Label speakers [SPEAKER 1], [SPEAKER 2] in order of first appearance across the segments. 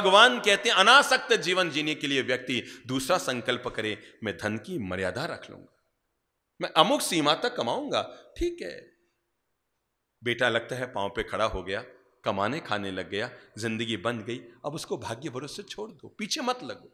[SPEAKER 1] भगवान कहते हैं अनासक्त जीवन जीने के लिए व्यक्ति दूसरा संकल्प करे मैं धन की मर्यादा रख लूंगा मैं अमुक सीमा तक कमाऊंगा ठीक है बेटा लगता है पांव पे खड़ा हो गया कमाने खाने लग गया जिंदगी बन गई अब उसको भाग्य भरोसे छोड़ दो पीछे मत लगो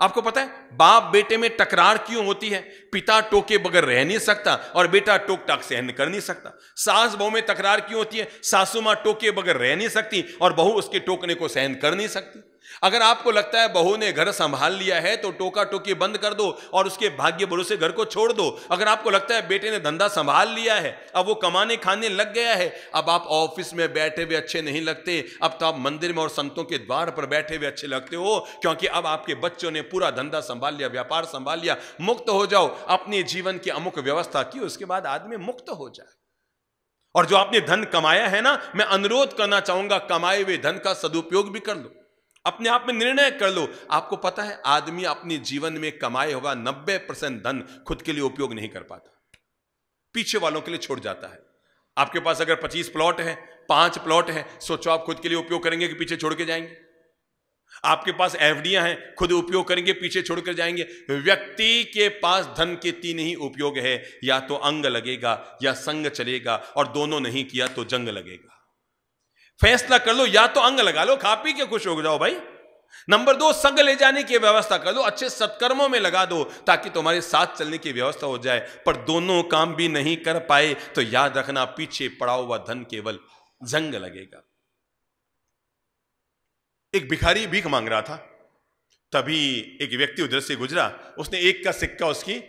[SPEAKER 1] आपको पता है बाप बेटे में टकरार क्यों होती है पिता टोके बगैर रह नहीं सकता और बेटा टोक टाक सहन कर नहीं सकता सास बहू में तकरार क्यों होती है सासू माँ टोके बगैर रह नहीं सकती और बहू उसके टोकने को सहन कर नहीं सकती अगर आपको लगता है बहू ने घर संभाल लिया है तो टोका टोकी बंद कर दो और उसके भाग्य भरोसे घर को छोड़ दो अगर आपको लगता है बेटे ने धंधा संभाल लिया है अब वो कमाने खाने लग गया है अब आप ऑफिस में बैठे हुए अच्छे नहीं लगते अब तो आप मंदिर में और संतों के द्वार पर बैठे हुए अच्छे लगते हो क्योंकि अब आपके बच्चों ने पूरा धंधा संभाल लिया व्यापार संभाल लिया मुक्त हो जाओ अपने जीवन की अमुक व्यवस्था की उसके बाद आदमी मुक्त हो जाए और जो आपने धन कमाया है ना मैं अनुरोध करना चाहूंगा कमाए हुए धन का सदुपयोग भी कर लो अपने आप में निर्णय कर लो आपको पता है आदमी अपने जीवन में कमाए हुआ नब्बे परसेंट धन खुद के लिए उपयोग नहीं कर पाता पीछे वालों के लिए छोड़ जाता है आपके पास अगर पच्चीस प्लॉट है पांच प्लॉट है सोचो आप खुद के लिए उपयोग करेंगे कि पीछे छोड़ के जाएंगे आपके पास एफडियां हैं खुद उपयोग करेंगे पीछे छोड़कर जाएंगे व्यक्ति के पास धन के तीन ही उपयोग है या तो अंग लगेगा या संग चलेगा और दोनों नहीं किया तो जंग लगेगा फैसला कर लो या तो अंग लगा लो खा पी के खुश हो जाओ भाई नंबर दो संग ले जाने की व्यवस्था कर लो अच्छे सत्कर्मों में लगा दो ताकि तुम्हारे साथ चलने की व्यवस्था हो जाए पर दोनों काम भी नहीं कर पाए तो याद रखना पीछे पड़ा हुआ धन केवल जंग लगेगा एक भिखारी भीख मांग रहा था तभी एक व्यक्ति उधर से गुजरा उसने एक का सिक्का उसकी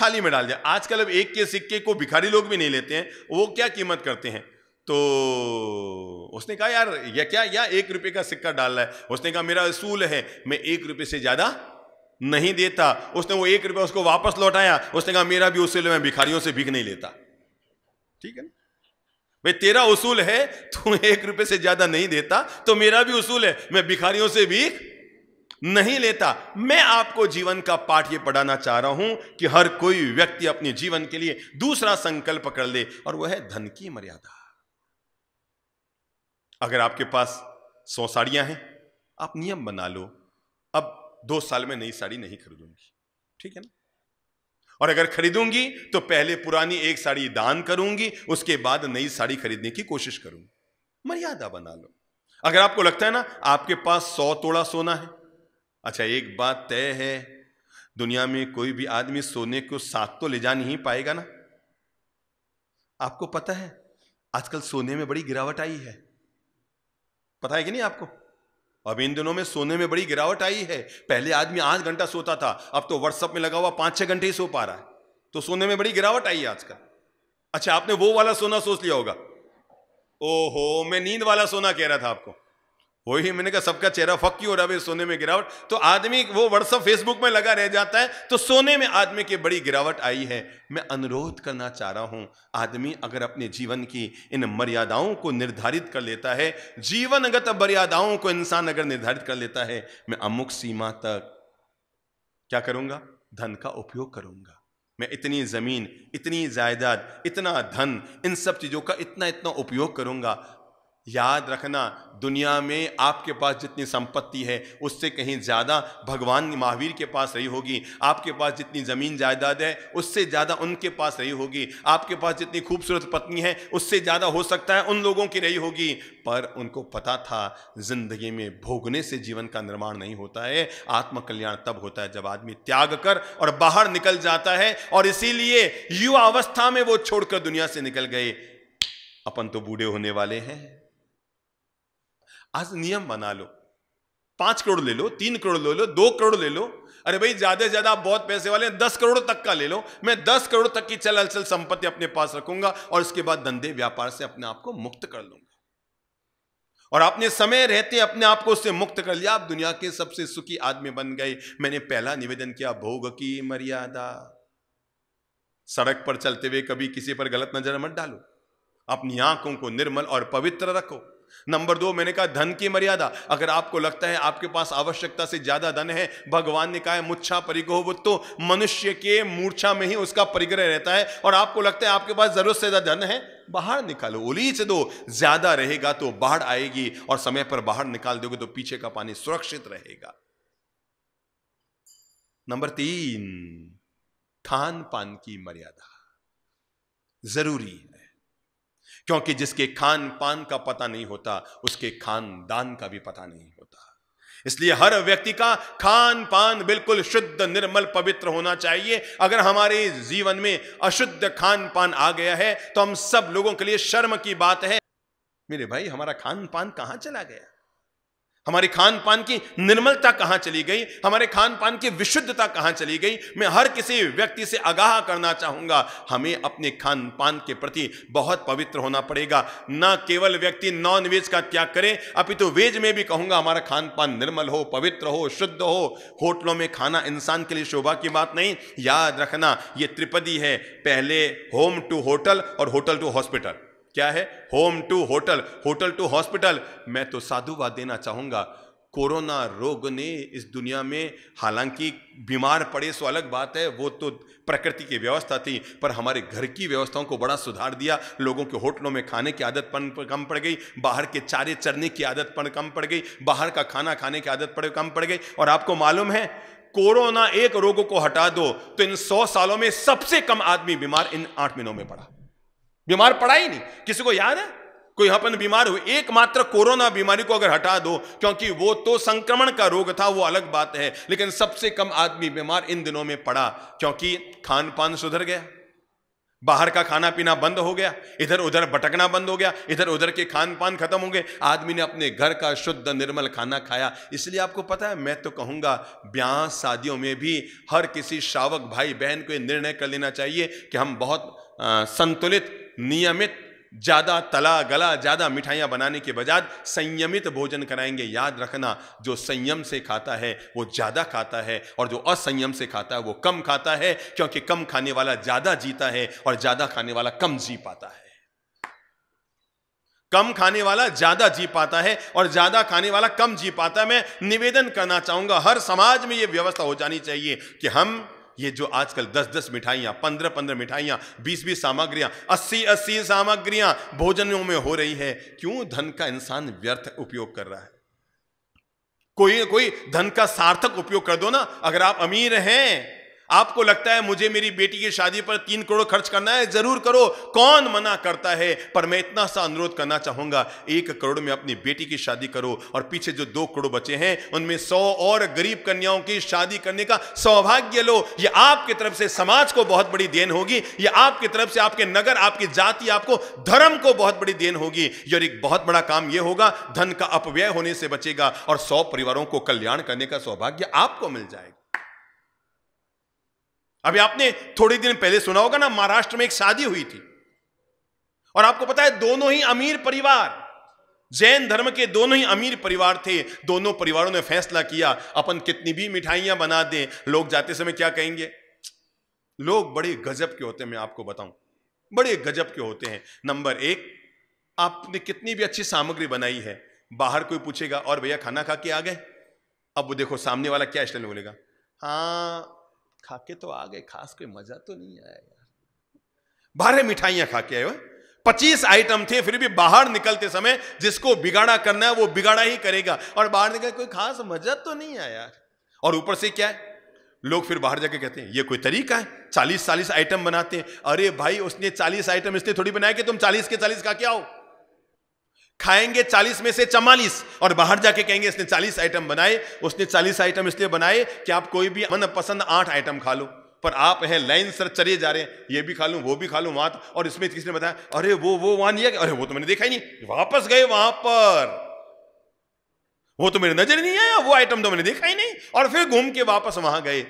[SPEAKER 1] थाली में डाल दिया आजकल अब एक के सिक्के को भिखारी लोग भी नहीं लेते हैं वो क्या कीमत करते हैं तो उसने कहा यार या क्या या एक रुपये का सिक्का डाल रहा है उसने कहा मेरा असूल है मैं एक रुपये से ज़्यादा नहीं देता उसने वो एक रुपया उसको वापस लौटाया उसने कहा मेरा भी उसूल है मैं भिखारियों से भीख नहीं लेता ठीक है ना भाई तेरा उसूल है तू एक रुपये से ज़्यादा नहीं देता तो मेरा भी उसूल है मैं भिखारियों से भीख नहीं लेता मैं आपको जीवन का पाठ ये पढ़ाना चाह रहा हूं कि हर कोई व्यक्ति अपने जीवन के लिए दूसरा संकल्प कर ले और वह है धन की मर्यादा अगर आपके पास सौ साड़ियां हैं आप नियम बना लो अब दो साल में नई साड़ी नहीं खरीदूंगी ठीक है ना और अगर खरीदूंगी तो पहले पुरानी एक साड़ी दान करूंगी उसके बाद नई साड़ी खरीदने की कोशिश करूंगी मर्यादा बना लो अगर आपको लगता है ना आपके पास सौ तोड़ा सोना है अच्छा एक बात तय है दुनिया में कोई भी आदमी सोने को साथ तो ले जा नहीं पाएगा ना आपको पता है आजकल सोने में बड़ी गिरावट आई है पता है कि नहीं आपको अब इन दिनों में सोने में बड़ी गिरावट आई है पहले आदमी आठ घंटा सोता था अब तो व्हाट्सअप में लगा हुआ पांच छह घंटे ही सो पा रहा है तो सोने में बड़ी गिरावट आई है आजकल अच्छा आपने वो वाला सोना सोच लिया होगा ओहो मैं नींद वाला सोना कह रहा था आपको वही मैंने कहा सबका चेहरा क्यों हो रहा है सोने में गिरावट तो आदमी वो व्हाट्सअप फेसबुक में लगा रह जाता है तो सोने में आदमी की बड़ी गिरावट आई है मैं अनुरोध करना चाह रहा हूं आदमी अगर अपने जीवन की इन मर्यादाओं को निर्धारित कर लेता है जीवनगत मर्यादाओं को इंसान अगर निर्धारित कर लेता है मैं अमुक सीमा तक क्या करूंगा धन का उपयोग करूंगा मैं इतनी ज़मीन इतनी जायदाद इतना धन इन सब चीज़ों का इतना इतना उपयोग करूंगा याद रखना दुनिया में आपके पास जितनी संपत्ति है उससे कहीं ज़्यादा भगवान महावीर के पास रही होगी आपके पास जितनी ज़मीन जायदाद है उससे ज़्यादा उनके पास रही होगी आपके पास जितनी खूबसूरत पत्नी है उससे ज़्यादा हो सकता है उन लोगों की रही होगी पर उनको पता था ज़िंदगी में भोगने से जीवन का निर्माण नहीं होता है आत्मकल्याण तब होता है जब आदमी त्याग कर और बाहर निकल जाता है और इसीलिए युवा अवस्था में वो छोड़कर दुनिया से निकल गए अपन तो बूढ़े होने वाले हैं आज नियम बना लो पांच करोड़ ले लो तीन करोड़ ले लो दो करोड़ ले लो अरे भाई ज्यादा से ज्यादा आप बहुत पैसे वाले हैं दस करोड़ तक का ले लो मैं दस करोड़ तक की चल अचल संपत्ति अपने पास रखूंगा और उसके बाद धंधे व्यापार से अपने आप को मुक्त कर लूंगा और आपने समय रहते अपने आप को उससे मुक्त कर लिया आप दुनिया के सबसे सुखी आदमी बन गए मैंने पहला निवेदन किया भोग की मर्यादा सड़क पर चलते हुए कभी किसी पर गलत नजर मत डालो अपनी आंखों को निर्मल और पवित्र रखो नंबर दो मैंने कहा धन की मर्यादा अगर आपको लगता है आपके पास आवश्यकता से ज्यादा धन है भगवान ने कहा है मुच्छा परिग्रह वो तो मनुष्य के मूर्छा में ही उसका परिग्रह रहता है और आपको लगता है आपके पास जरूरत से ज्यादा धन है बाहर निकालो से दो ज्यादा रहेगा तो बाढ़ आएगी और समय पर बाहर निकाल दोगे तो पीछे का पानी सुरक्षित रहेगा नंबर तीन खान पान की मर्यादा जरूरी है क्योंकि जिसके खान पान का पता नहीं होता उसके खानदान का भी पता नहीं होता इसलिए हर व्यक्ति का खान पान बिल्कुल शुद्ध निर्मल पवित्र होना चाहिए अगर हमारे जीवन में अशुद्ध खान पान आ गया है तो हम सब लोगों के लिए शर्म की बात है मेरे भाई हमारा खान पान कहाँ चला गया हमारे खान पान की निर्मलता कहाँ चली गई हमारे खान पान की विशुद्धता कहाँ चली गई मैं हर किसी व्यक्ति से आगाह करना चाहूँगा हमें अपने खान पान के प्रति बहुत पवित्र होना पड़ेगा न केवल व्यक्ति नॉन वेज का त्याग करे अपितु तो वेज में भी कहूँगा हमारा खान पान निर्मल हो पवित्र हो शुद्ध हो होटलों में खाना इंसान के लिए शोभा की बात नहीं याद रखना ये त्रिपदी है पहले होम टू होटल और होटल टू हॉस्पिटल क्या है home to hotel hotel to hospital मैं तो साधुवाद देना चाहूँगा कोरोना रोग ने इस दुनिया में हालांकि बीमार पड़े सो अलग बात है वो तो प्रकृति की व्यवस्था थी पर हमारे घर की व्यवस्थाओं को बड़ा सुधार दिया लोगों के होटलों में खाने की आदत पन कम पड़ गई बाहर के चारे चरने की आदत पन कम पड़ गई बाहर का खाना खाने की आदत पड़ कम पड़ गई और आपको मालूम है कोरोना एक रोग को हटा दो तो इन सौ सालों में सबसे कम आदमी बीमार इन आठ महीनों में पड़ा बीमार पड़ा ही नहीं किसी को याद है कोई अपन बीमार हुए एकमात्र कोरोना बीमारी को अगर हटा दो क्योंकि वो तो संक्रमण का रोग था वो अलग बात है लेकिन सबसे कम आदमी बीमार इन दिनों में पड़ा क्योंकि खान पान सुधर गया बाहर का खाना पीना बंद हो गया इधर उधर भटकना बंद हो गया इधर उधर के खान पान खत्म हो गए आदमी ने अपने घर का शुद्ध निर्मल खाना खाया इसलिए आपको पता है मैं तो कहूँगा ब्याह शादियों में भी हर किसी शावक भाई बहन को निर्णय कर लेना चाहिए कि हम बहुत संतुलित नियमित ज़्यादा तला गला ज़्यादा मिठाइयाँ बनाने के बजाय संयमित भोजन कराएंगे याद रखना जो संयम से खाता है वो ज़्यादा खाता है और जो असंयम से खाता है वो कम खाता है क्योंकि कम खाने वाला ज़्यादा जीता है और ज़्यादा खाने वाला कम जी पाता है कम खाने वाला ज़्यादा जी पाता है और ज़्यादा खाने वाला कम जी पाता है मैं निवेदन करना चाहूंगा हर समाज में यह व्यवस्था हो जानी चाहिए कि हम ये जो आजकल 10-10 मिठाइयाँ 15-15 मिठाइयाँ 20-20 सामग्रियाँ 80-80 सामग्रियाँ भोजनों में हो रही है क्यों धन का इंसान व्यर्थ उपयोग कर रहा है कोई कोई धन का सार्थक उपयोग कर दो ना अगर आप अमीर हैं आपको लगता है मुझे मेरी बेटी की शादी पर तीन करोड़ खर्च करना है जरूर करो कौन मना करता है पर मैं इतना सा अनुरोध करना चाहूंगा एक करोड़ में अपनी बेटी की शादी करो और पीछे जो दो करोड़ बचे हैं उनमें सौ और गरीब कन्याओं की शादी करने का सौभाग्य लो ये आपकी तरफ से समाज को बहुत बड़ी देन होगी ये आपकी तरफ से आपके नगर आपकी जाति आपको धर्म को बहुत बड़ी देन होगी और एक बहुत बड़ा काम यह होगा धन का अपव्यय होने से बचेगा और सौ परिवारों को कल्याण करने का सौभाग्य आपको मिल जाएगा अभी आपने थोड़ी दिन पहले सुना होगा ना महाराष्ट्र में एक शादी हुई थी और आपको पता है दोनों ही अमीर परिवार जैन धर्म के दोनों ही अमीर परिवार थे दोनों परिवारों ने फैसला किया अपन कितनी भी मिठाइयां बना दें लोग जाते समय क्या कहेंगे लोग बड़े गजब के होते हैं मैं आपको बताऊं बड़े गजब के होते हैं नंबर एक आपने कितनी भी अच्छी सामग्री बनाई है बाहर कोई पूछेगा और भैया खाना खा के आ गए अब वो देखो सामने वाला क्या स्टाइल बोलेगा हाँ खा के तो आ गए खास कोई मजा तो नहीं आया यार बारह मिठाइयां खा के आए हो पच्चीस आइटम थे फिर भी बाहर निकलते समय जिसको बिगाड़ा करना है वो बिगाड़ा ही करेगा और बाहर निकल कोई खास मजा तो नहीं आया यार और ऊपर से क्या है लोग फिर बाहर जाके कहते हैं ये कोई तरीका है चालीस चालीस आइटम बनाते हैं अरे भाई उसने चालीस आइटम इसलिए थोड़ी बनाया कि तुम चालीस के चालीस खा के आओ खाएंगे चालीस में से चमालीस और बाहर जाके कहेंगे इसने चालीस आइटम बनाए उसने चालीस आइटम इसलिए बनाए कि आप कोई भी पसंद आठ आइटम खा लो पर आप हैं लाइन सर चले जा रहे हैं ये भी खा लूँ वो भी खा लूँ वहां तो- और इसमें किसी ने बताया अरे वो वो वहां नहीं आ अरे वो तो मैंने देखा ही नहीं वापस गए वहां पर वो तो मेरे नजर नहीं आया वो आइटम तो मैंने देखा ही नहीं और फिर घूम के वापस वहां गए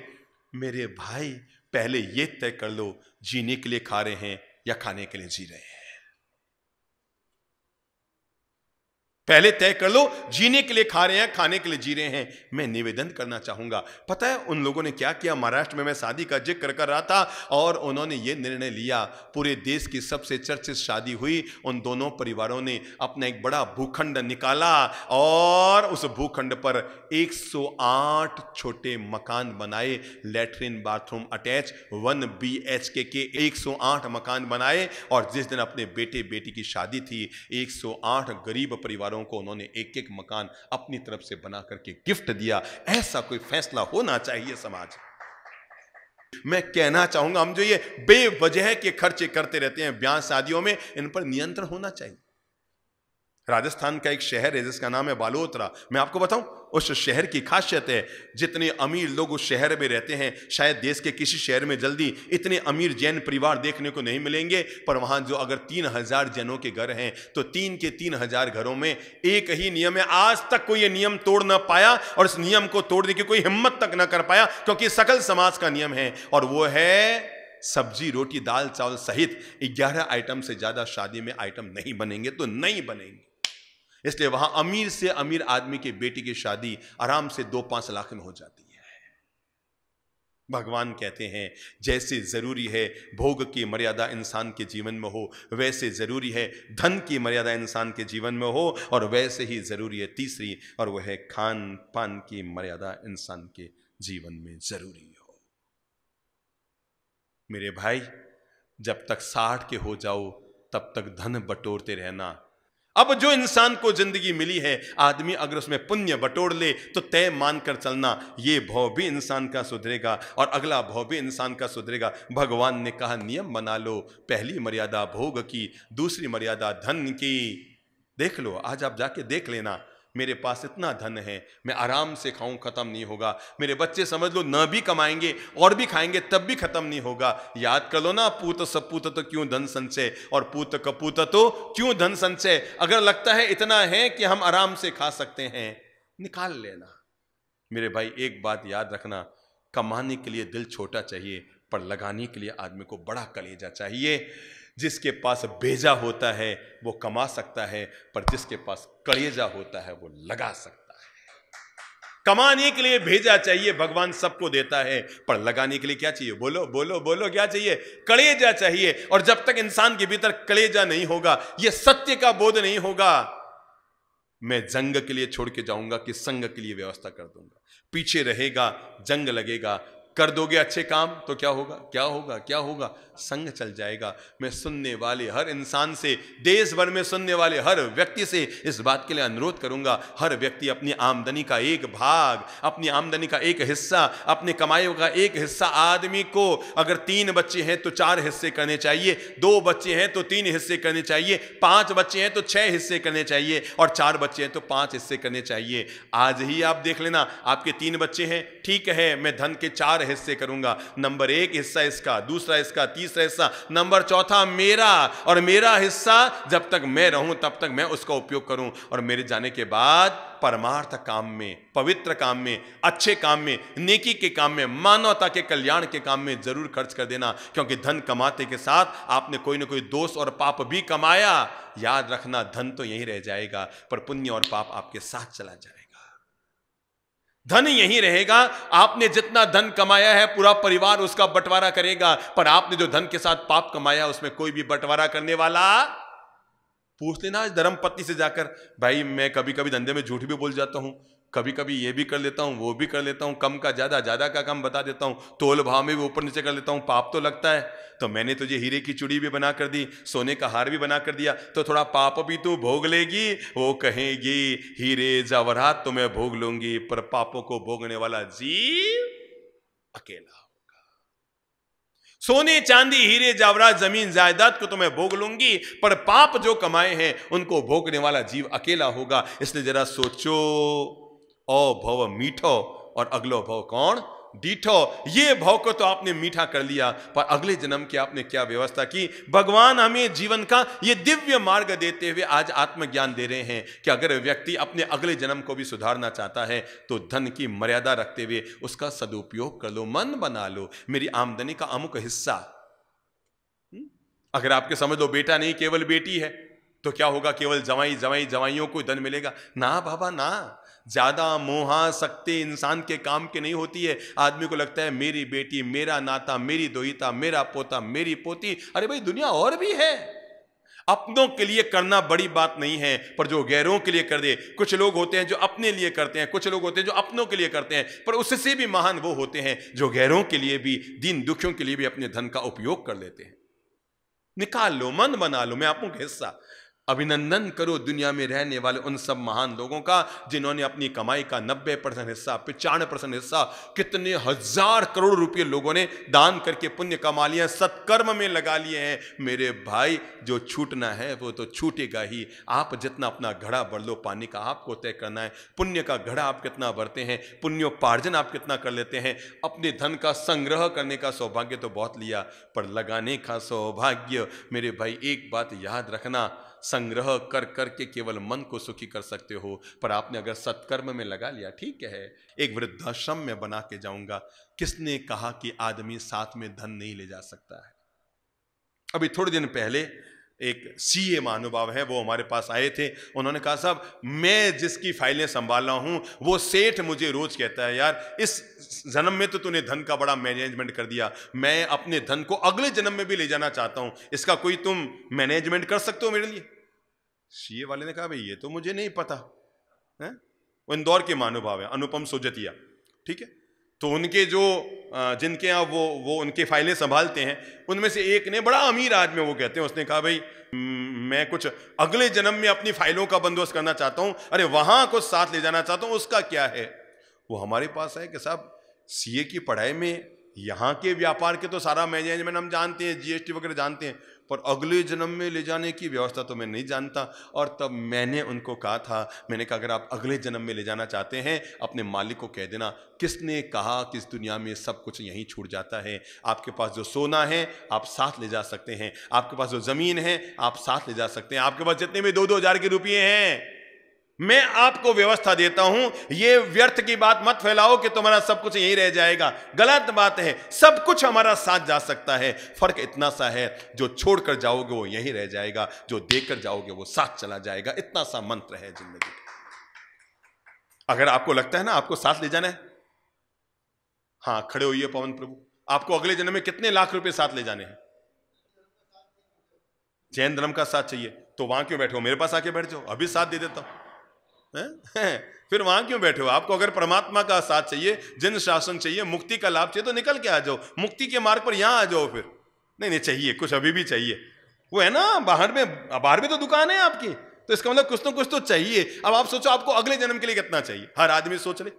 [SPEAKER 1] मेरे भाई पहले ये तय कर लो जीने के लिए खा रहे हैं या खाने के लिए जी रहे हैं पहले तय कर लो जीने के लिए खा रहे हैं खाने के लिए जी रहे हैं मैं निवेदन करना चाहूंगा पता है उन लोगों ने क्या किया महाराष्ट्र में मैं शादी का जिक्र कर रहा था और उन्होंने ये निर्णय लिया पूरे देश की सबसे चर्चित शादी हुई उन दोनों परिवारों ने अपना एक बड़ा भूखंड निकाला और उस भूखंड पर एक छोटे मकान बनाए latrine bathroom attach one B H K के 108 मकान बनाए और जिस दिन अपने बेटे बेटी की शादी थी एक गरीब परिवारों वालों को उन्होंने एक एक मकान अपनी तरफ से बना करके गिफ्ट दिया ऐसा कोई फैसला होना चाहिए समाज मैं कहना चाहूंगा हम जो ये बेवजह के खर्चे करते रहते हैं ब्याह शादियों में इन पर नियंत्रण होना चाहिए राजस्थान का एक शहर है जिसका नाम है बालोतरा मैं आपको बताऊं उस शहर की खासियत है जितने अमीर लोग उस शहर में रहते हैं शायद देश के किसी शहर में जल्दी इतने अमीर जैन परिवार देखने को नहीं मिलेंगे पर वहाँ जो अगर तीन हज़ार जैनों के घर हैं तो तीन के तीन हज़ार घरों में एक ही नियम है आज तक कोई ये नियम तोड़ ना पाया और इस नियम को तोड़ने की कोई हिम्मत तक ना कर पाया क्योंकि सकल समाज का नियम है और वो है सब्जी रोटी दाल चावल सहित ग्यारह आइटम से ज़्यादा शादी में आइटम नहीं बनेंगे तो नहीं बनेंगे इसलिए वहां अमीर से अमीर आदमी के बेटी की शादी आराम से दो पांच लाख में हो जाती है भगवान कहते हैं जैसे ज़रूरी है भोग की मर्यादा इंसान के जीवन में हो वैसे ज़रूरी है धन की मर्यादा इंसान के जीवन में हो और वैसे ही ज़रूरी है तीसरी और वह है खान पान की मर्यादा इंसान के जीवन में ज़रूरी हो मेरे भाई जब तक साठ के हो जाओ तब तक धन बटोरते रहना अब जो इंसान को जिंदगी मिली है आदमी अगर उसमें पुण्य बटोर ले तो तय मानकर चलना ये भाव भी इंसान का सुधरेगा और अगला भाव भी इंसान का सुधरेगा भगवान ने कहा नियम बना लो पहली मर्यादा भोग की दूसरी मर्यादा धन की देख लो आज आप जाके देख लेना मेरे पास इतना धन है मैं आराम से खाऊं ख़त्म नहीं होगा मेरे बच्चे समझ लो न भी कमाएंगे और भी खाएंगे तब भी खत्म नहीं होगा याद कर लो ना पूत सपूत तो क्यों धन संचय और पूत कपूत तो क्यों धन संचय अगर लगता है इतना है कि हम आराम से खा सकते हैं निकाल लेना मेरे भाई एक बात याद रखना कमाने के लिए दिल छोटा चाहिए पर लगाने के लिए आदमी को बड़ा कलेजा चाहिए जिसके पास बेजा होता है वो कमा सकता है पर जिसके पास कलेजा होता है वो लगा सकता है कमाने के लिए भेजा चाहिए भगवान सबको देता है पर लगाने के लिए क्या चाहिए बोलो बोलो बोलो क्या चाहिए कलेजा चाहिए और जब तक इंसान के भीतर कलेजा नहीं होगा यह सत्य का बोध नहीं होगा मैं जंग के लिए छोड़ के जाऊंगा कि संग के लिए व्यवस्था कर दूंगा पीछे रहेगा जंग लगेगा कर दोगे अच्छे काम तो क्या होगा क्या होगा क्या होगा संग चल जाएगा मैं सुनने वाले हर इंसान से देश भर में सुनने वाले हर व्यक्ति से इस बात के लिए अनुरोध करूंगा हर व्यक्ति अपनी आमदनी का एक भाग अपनी आमदनी का एक हिस्सा अपने कमाई का एक हिस्सा आदमी को अगर तीन बच्चे हैं तो चार हिस्से करने चाहिए दो बच्चे हैं तो तीन हिस्से करने चाहिए पांच बच्चे हैं तो छह हिस्से करने चाहिए और चार बच्चे हैं तो पांच हिस्से करने चाहिए आज ही आप देख लेना आपके तीन बच्चे हैं ठीक है मैं धन के चार हिस्से करूंगा नंबर एक हिस्सा इसका दूसरा इसका तीसरा तीसरा हिस्सा नंबर चौथा मेरा और मेरा हिस्सा जब तक मैं रहूं तब तक मैं उसका उपयोग करूं और मेरे जाने के बाद परमार्थ काम में पवित्र काम में अच्छे काम में नेकी के काम में मानवता के कल्याण के काम में जरूर खर्च कर देना क्योंकि धन कमाते के साथ आपने कोई ना कोई दोष और पाप भी कमाया याद रखना धन तो यही रह जाएगा पर पुण्य और पाप आपके साथ चला जाएगा धन यही रहेगा आपने जितना धन कमाया है पूरा परिवार उसका बंटवारा करेगा पर आपने जो धन के साथ पाप कमाया उसमें कोई भी बंटवारा करने वाला पूछ लेना धर्म पत्नी से जाकर भाई मैं कभी कभी धंधे में झूठ भी बोल जाता हूं कभी कभी ये भी कर लेता हूँ वो भी कर लेता हूँ कम का ज़्यादा ज़्यादा का कम बता देता हूँ तोल भाव में भी ऊपर नीचे कर लेता हूँ पाप तो लगता है तो मैंने तुझे हीरे की चूड़ी भी बना कर दी सोने का हार भी बना कर दिया तो थोड़ा पाप भी तू भोग लेगी वो कहेगी हीरे जवरात तो मैं भोग लूंगी पर पापों को भोगने वाला जीव अकेला होगा सोने चांदी हीरे जावरात जमीन जायदाद को तो मैं भोग लूंगी पर पाप जो कमाए हैं उनको भोगने वाला जीव अकेला होगा इसलिए जरा सोचो अभव भव मीठो और अगलो भव कौन डीठो ये भाव को तो आपने मीठा कर लिया पर अगले जन्म की आपने क्या व्यवस्था की भगवान हमें जीवन का ये दिव्य मार्ग देते हुए आज आत्मज्ञान दे रहे हैं कि अगर व्यक्ति अपने अगले जन्म को भी सुधारना चाहता है तो धन की मर्यादा रखते हुए उसका सदुपयोग कर लो मन बना लो मेरी आमदनी का अमुक हिस्सा हम्म? अगर आपके समझ लो बेटा नहीं केवल बेटी है तो क्या होगा केवल जवाई जवाई जवाइयों को धन मिलेगा ना बाबा ना ज़्यादा मोहा शक्ति इंसान के काम की नहीं होती है आदमी को लगता है मेरी बेटी मेरा नाता मेरी दोहिता मेरा पोता मेरी पोती अरे भाई दुनिया और भी है अपनों के लिए करना बड़ी बात नहीं है पर जो गैरों के लिए कर दे कुछ लोग होते हैं जो अपने लिए करते हैं कुछ लोग होते हैं जो अपनों के लिए करते हैं पर उससे भी महान वो होते हैं जो गैरों के लिए भी दीन दुखियों के लिए भी अपने धन का उपयोग कर लेते हैं निकाल लो मन बना लो मैं आपको हिस्सा अभिनंदन करो दुनिया में रहने वाले उन सब महान लोगों का जिन्होंने अपनी कमाई का 90 परसेंट हिस्सा पचानवे परसेंट हिस्सा कितने हजार करोड़ रुपये लोगों ने दान करके पुण्य कमा लिया सत्कर्म में लगा लिए हैं मेरे भाई जो छूटना है वो तो छूटेगा ही आप जितना अपना घड़ा भर लो पानी का आपको तय करना है पुण्य का घड़ा आप कितना भरते हैं पुण्योपार्जन आप कितना कर लेते हैं अपने धन का संग्रह करने का सौभाग्य तो बहुत लिया पर लगाने का सौभाग्य मेरे भाई एक बात याद रखना संग्रह कर कर के केवल मन को सुखी कर सकते हो पर आपने अगर सत्कर्म में लगा लिया ठीक है एक वृद्धाश्रम में बना के जाऊंगा किसने कहा कि आदमी साथ में धन नहीं ले जा सकता है अभी थोड़े दिन पहले एक सी ए महानुभाव है वो हमारे पास आए थे उन्होंने कहा साहब मैं जिसकी फाइलें संभाल रहा हूँ वो सेठ मुझे रोज कहता है यार इस जन्म में तो तूने धन का बड़ा मैनेजमेंट कर दिया मैं अपने धन को अगले जन्म में भी ले जाना चाहता हूँ इसका कोई तुम मैनेजमेंट कर सकते हो मेरे लिए सीए वाले ने कहा भाई ये तो मुझे नहीं पता है वो इंदौर के महानुभाव है अनुपम सोजतिया ठीक है तो उनके जो जिनके यहाँ वो वो उनके फाइलें संभालते हैं उनमें से एक ने बड़ा अमीर आदमी वो कहते हैं उसने कहा भाई मैं कुछ अगले जन्म में अपनी फाइलों का बंदोबस्त करना चाहता हूँ अरे वहाँ कुछ साथ ले जाना चाहता हूँ उसका क्या है वो हमारे पास है कि साहब सीए की पढ़ाई में यहाँ के व्यापार के तो सारा मैनेजमेंट हम जानते हैं जीएसटी वगैरह जानते हैं पर अगले जन्म में ले जाने की व्यवस्था तो मैं नहीं जानता और तब मैंने उनको कहा था मैंने कहा अगर आप अगले जन्म में ले जाना चाहते हैं अपने मालिक को कह देना किसने कहा कि इस दुनिया में सब कुछ यहीं छूट जाता है आपके पास जो सोना है आप साथ ले जा सकते हैं आपके पास जो ज़मीन है आप साथ ले जा सकते हैं आपके पास जितने भी दो दो हज़ार के रुपये हैं मैं आपको व्यवस्था देता हूं यह व्यर्थ की बात मत फैलाओ कि तुम्हारा सब कुछ यही रह जाएगा गलत बात है सब कुछ हमारा साथ जा सकता है फर्क इतना सा है जो छोड़कर जाओगे वो यही रह जाएगा जो देकर जाओगे वो साथ चला जाएगा इतना सा मंत्र है जिंदगी अगर आपको लगता है ना आपको साथ ले जाना है हाँ खड़े होइए पवन प्रभु आपको अगले जन्म में कितने लाख रुपए साथ ले जाने हैं जैन धर्म का साथ चाहिए तो वहां क्यों बैठे हो मेरे पास आके बैठ जाओ अभी साथ दे देता हूं फिर वहां क्यों बैठे हो आपको अगर परमात्मा का साथ चाहिए जिन शासन चाहिए मुक्ति का लाभ चाहिए तो निकल के आ जाओ मुक्ति के मार्ग पर यहां आ जाओ फिर नहीं नहीं चाहिए कुछ अभी भी चाहिए वो है ना बाहर में बाहर भी तो दुकान है आपकी तो इसका मतलब कुछ तो कुछ तो चाहिए अब आप सोचो आपको अगले जन्म के लिए कितना चाहिए हर आदमी सोच ले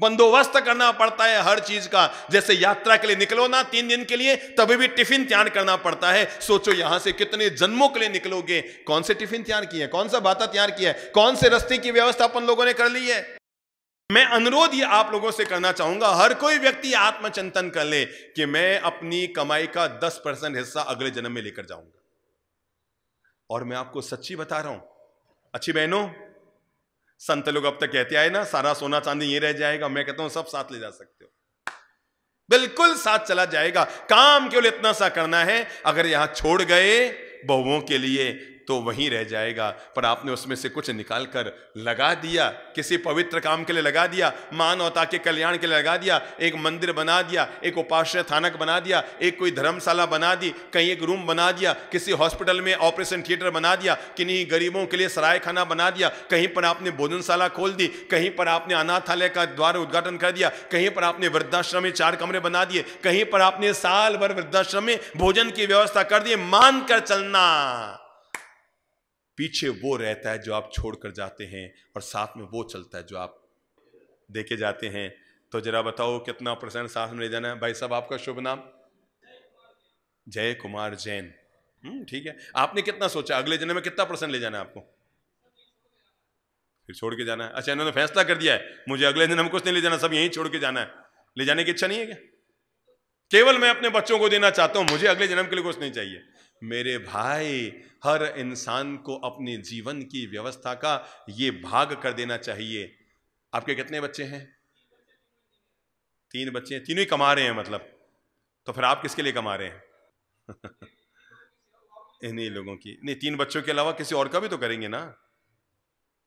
[SPEAKER 1] बंदोबस्त करना पड़ता है हर चीज का जैसे यात्रा के लिए निकलो ना तीन दिन के लिए तभी भी टिफिन तैयार करना पड़ता है सोचो यहां से कितने जन्मों के लिए निकलोगे कौन से टिफिन तैयार किए कौन सा भाता तैयार किया है कौन से रस्ते की व्यवस्था अपन लोगों ने कर ली है मैं अनुरोध ये आप लोगों से करना चाहूंगा हर कोई व्यक्ति आत्मचिंतन कर ले कि मैं अपनी कमाई का दस परसेंट हिस्सा अगले जन्म में लेकर जाऊंगा और मैं आपको सच्ची बता रहा हूं अच्छी बहनों संत लोग अब तक कहते आए ना सारा सोना चांदी ये रह जाएगा मैं कहता हूं सब साथ ले जा सकते हो बिल्कुल साथ चला जाएगा काम केवल इतना सा करना है अगर यहां छोड़ गए बहुओं के लिए तो वहीं रह जाएगा पर आपने उसमें से कुछ निकाल कर लगा दिया किसी पवित्र काम के लिए लगा दिया मानवता के कल्याण के लिए लगा दिया एक मंदिर बना दिया एक उपाश्रय थानक बना दिया एक कोई धर्मशाला बना दी कहीं एक रूम बना दिया किसी हॉस्पिटल में ऑपरेशन थिएटर बना दिया किन्हीं गरीबों के लिए सराय खाना बना दिया कहीं पर आपने भोजनशाला खोल दी कहीं पर आपने अनाथालय का द्वार उद्घाटन कर दिया कहीं पर आपने वृद्धाश्रम में चार कमरे बना दिए कहीं पर आपने साल भर वृद्धाश्रम में भोजन की व्यवस्था कर दी मान कर चलना पीछे वो रहता है जो आप छोड़ कर जाते हैं और साथ में वो चलता है जो आप दे के जाते हैं तो जरा बताओ कितना परसेंट साथ में ले जाना है भाई साहब आपका शुभ नाम जय कुमार जैन हम्म, ठीक है आपने कितना सोचा अगले जन्म में कितना परसेंट ले जाना है आपको फिर छोड़ के जाना है अच्छा इन्होंने फैसला कर दिया है मुझे अगले जन्म कुछ नहीं ले जाना सब यहीं छोड़ के जाना है ले जाने की इच्छा नहीं है क्या केवल मैं अपने बच्चों को देना चाहता हूँ मुझे अगले जन्म के लिए कुछ नहीं चाहिए मेरे भाई हर इंसान को अपने जीवन की व्यवस्था का ये भाग कर देना चाहिए आपके कितने बच्चे हैं तीन बच्चे हैं तीनों ही कमा रहे हैं मतलब तो फिर आप किसके लिए कमा रहे हैं इन्हीं लोगों की नहीं तीन बच्चों के अलावा किसी और का भी तो करेंगे ना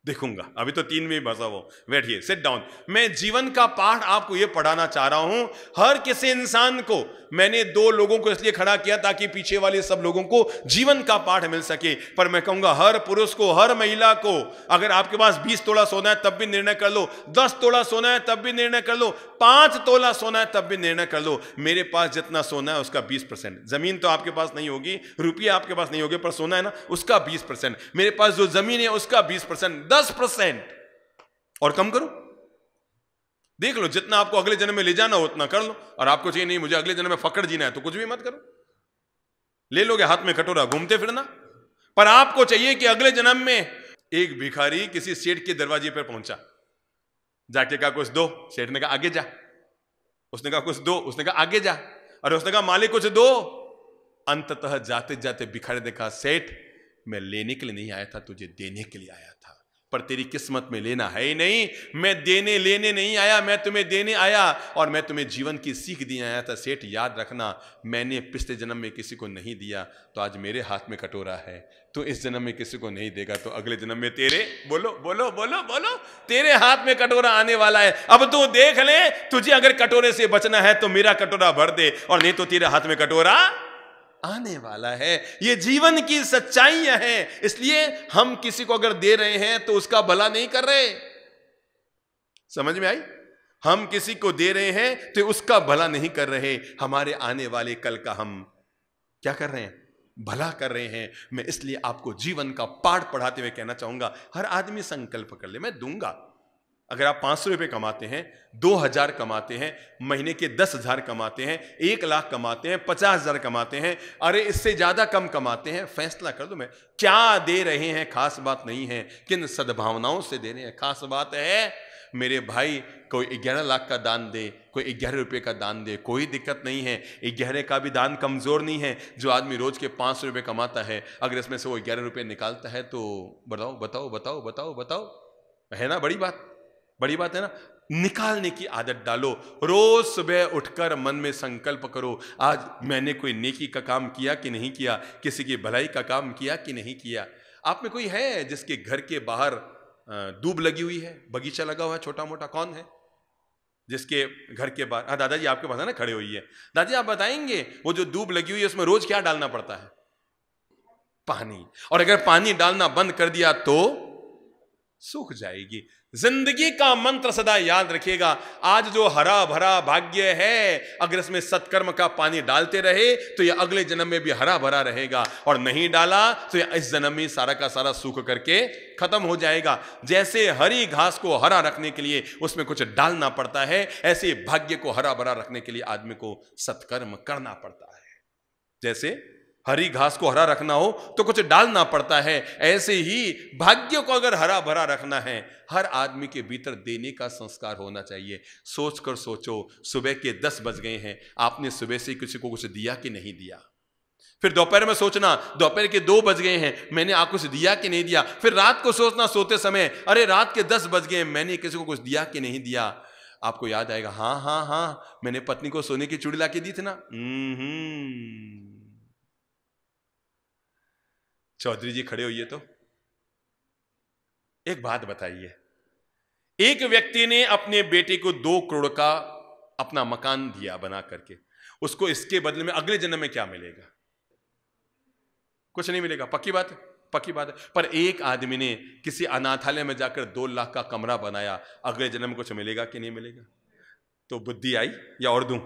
[SPEAKER 1] देखूंगा अभी तो तीन में बसा वो बैठिए सिट डाउन मैं जीवन का पाठ आपको ये पढ़ाना चाह रहा हूं हर किसी इंसान को मैंने दो लोगों को इसलिए खड़ा किया ताकि पीछे वाले सब लोगों को जीवन का पाठ मिल सके पर मैं कहूंगा हर पुरुष को हर महिला को अगर आपके पास बीस तोला सोना है तब भी निर्णय कर लो दस तोला सोना है तब भी निर्णय कर लो पांच तोला सोना है तब भी निर्णय कर लो मेरे पास जितना सोना है उसका बीस परसेंट जमीन तो आपके पास नहीं होगी रुपया आपके पास नहीं होगी पर सोना है ना उसका बीस परसेंट मेरे पास जो जमीन है उसका बीस परसेंट दस परसेंट और कम करो देख लो जितना आपको अगले जन्म में ले जाना हो उतना कर लो और आपको चाहिए नहीं मुझे अगले जन्म में फकड़ जीना है तो कुछ भी मत करो ले लोगे हाथ में कटोरा घूमते फिरना पर आपको चाहिए कि अगले जन्म में एक भिखारी किसी सेठ के दरवाजे पर पहुंचा जाके कहा कुछ दो सेठ ने कहा आगे जा उसने कहा कुछ दो उसने कहा आगे जा और उसने कहा मालिक कुछ दो अंततः जाते जाते भिखारी देखा सेठ मैं लेने के लिए नहीं आया था तुझे देने के लिए आया था पर तेरी किस्मत में लेना है ही नहीं मैं देने लेने नहीं आया मैं तुम्हें देने आया और मैं तुम्हें जीवन की सीख दिया आया था सेठ याद रखना मैंने पिछले जन्म में किसी को नहीं दिया तो आज मेरे हाथ में कटोरा है तो इस जन्म में किसी को नहीं देगा तो अगले जन्म में तेरे बोलो बोलो बोलो बोलो तेरे हाथ में कटोरा आने वाला है अब तू देख ले तुझे अगर कटोरे से बचना है तो मेरा कटोरा भर दे और नहीं तो तेरे हाथ में कटोरा आने वाला है ये जीवन की सच्चाइयां हैं इसलिए हम किसी को अगर दे रहे हैं तो उसका भला नहीं कर रहे समझ में आई हम किसी को दे रहे हैं तो उसका भला नहीं कर रहे हमारे आने वाले कल का हम क्या कर रहे हैं भला कर रहे हैं मैं इसलिए आपको जीवन का पाठ पढ़ाते हुए कहना चाहूंगा हर आदमी संकल्प कर ले मैं दूंगा अगर आप पाँच सौ रुपये कमाते हैं दो हज़ार कमाते हैं महीने के दस हज़ार कमाते हैं एक लाख कमाते हैं पचास हज़ार कमाते हैं अरे इससे ज़्यादा कम कमाते हैं फैसला कर दो मैं क्या दे रहे हैं खास बात नहीं है किन सद्भावनाओं से दे रहे हैं खास बात है मेरे भाई कोई ग्यारह लाख का दान दे कोई ग्यारह रुपये का दान दे कोई दिक्कत नहीं है ग्यारह का भी दान कमज़ोर नहीं है जो आदमी रोज़ के पाँच सौ रुपये कमाता है अगर इसमें से वो ग्यारह रुपये निकालता है तो बताओ बताओ बताओ बताओ बताओ है ना बड़ी बात बड़ी बात है ना निकालने की आदत डालो रोज सुबह उठकर मन में संकल्प करो आज मैंने कोई नेकी का काम किया कि नहीं किया किसी की भलाई का काम किया कि नहीं किया आप में कोई है जिसके घर के बाहर दूब लगी हुई है बगीचा लगा हुआ है छोटा मोटा कौन है जिसके घर के बाहर हाँ दादाजी आपके पास है ना खड़े हुई है दादाजी आप बताएंगे वो जो दूब लगी हुई है उसमें रोज क्या डालना पड़ता है पानी और अगर पानी डालना बंद कर दिया तो सूख जाएगी जिंदगी का मंत्र सदा याद रखिएगा आज जो हरा भरा भाग्य है अगर इसमें सत्कर्म का पानी डालते रहे तो यह अगले जन्म में भी हरा भरा रहेगा और नहीं डाला तो यह इस जन्म में सारा का सारा सूख करके खत्म हो जाएगा जैसे हरी घास को हरा रखने के लिए उसमें कुछ डालना पड़ता है ऐसे भाग्य को हरा भरा रखने के लिए आदमी को सत्कर्म करना पड़ता है जैसे हरी घास को हरा रखना हो तो कुछ डालना पड़ता है ऐसे ही भाग्य को अगर हरा भरा रखना है हर आदमी के भीतर देने का संस्कार होना चाहिए सोच कर सोचो सुबह के दस बज गए हैं आपने सुबह से किसी को कुछ दिया कि नहीं दिया फिर दोपहर में सोचना दोपहर के दो बज गए हैं मैंने आपको कुछ दिया कि नहीं दिया फिर रात को सोचना सोते समय अरे रात के दस बज गए मैंने किसी को कुछ दिया कि नहीं दिया आपको याद आएगा हाँ हाँ हाँ मैंने पत्नी को सोने की चूड़ी ला के दी थी ना हम्म, हम्म। चौधरी जी खड़े होइए तो एक बात बताइए एक व्यक्ति ने अपने बेटे को दो करोड़ का अपना मकान दिया बना करके उसको इसके बदले में अगले जन्म में क्या मिलेगा कुछ नहीं मिलेगा पक्की बात है पक्की बात है पर एक आदमी ने किसी अनाथालय में जाकर दो लाख का कमरा बनाया अगले जन्म में कुछ मिलेगा कि नहीं मिलेगा तो बुद्धि आई या और दूं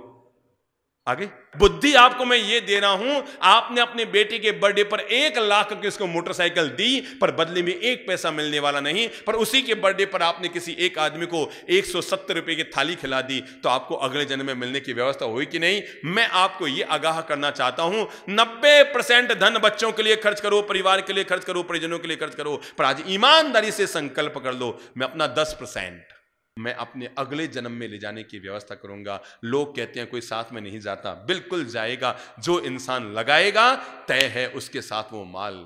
[SPEAKER 1] आगे बुद्धि आपको मैं ये दे रहा हूं आपने अपने बेटे के बर्थडे पर एक लाख की उसको मोटरसाइकिल दी पर बदले में एक पैसा मिलने वाला नहीं पर उसी के बर्थडे पर आपने किसी एक आदमी को एक सौ सत्तर रुपए की थाली खिला दी तो आपको अगले जन्म में मिलने की व्यवस्था हुई कि नहीं मैं आपको ये आगाह करना चाहता हूं नब्बे परसेंट धन बच्चों के लिए खर्च करो परिवार के लिए खर्च करो परिजनों के लिए खर्च करो पर आज ईमानदारी से संकल्प कर लो मैं अपना दस परसेंट मैं अपने अगले जन्म में ले जाने की व्यवस्था करूंगा लोग कहते हैं कोई साथ में नहीं जाता बिल्कुल जाएगा जो इंसान लगाएगा तय है उसके साथ वो माल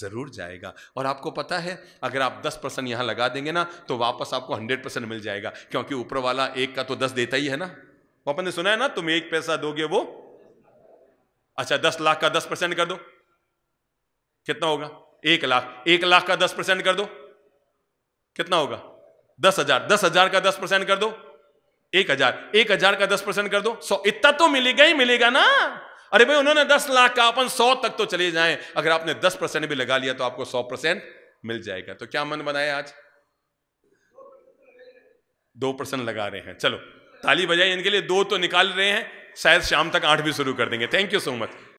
[SPEAKER 1] ज़रूर जाएगा और आपको पता है अगर आप 10 परसेंट यहां लगा देंगे ना तो वापस आपको 100 परसेंट मिल जाएगा क्योंकि ऊपर वाला एक का तो 10 देता ही है ना अपन ने सुना है ना तुम एक पैसा दोगे वो अच्छा 10 लाख का 10 परसेंट कर दो कितना होगा एक लाख एक लाख का 10 परसेंट कर दो कितना होगा दस हजार दस हजार का दस परसेंट कर दो एक हजार एक हजार का दस परसेंट कर दो सौ इतना तो मिलेगा ही मिलेगा ना अरे भाई उन्होंने दस लाख का अपन सौ तक तो चले जाएं अगर आपने दस परसेंट भी लगा लिया तो आपको सौ परसेंट मिल जाएगा तो क्या मन बनाया आज दो परसेंट लगा रहे हैं चलो ताली बजाई इनके लिए दो तो निकाल रहे हैं शायद शाम तक आठ भी शुरू कर देंगे थैंक यू सो मच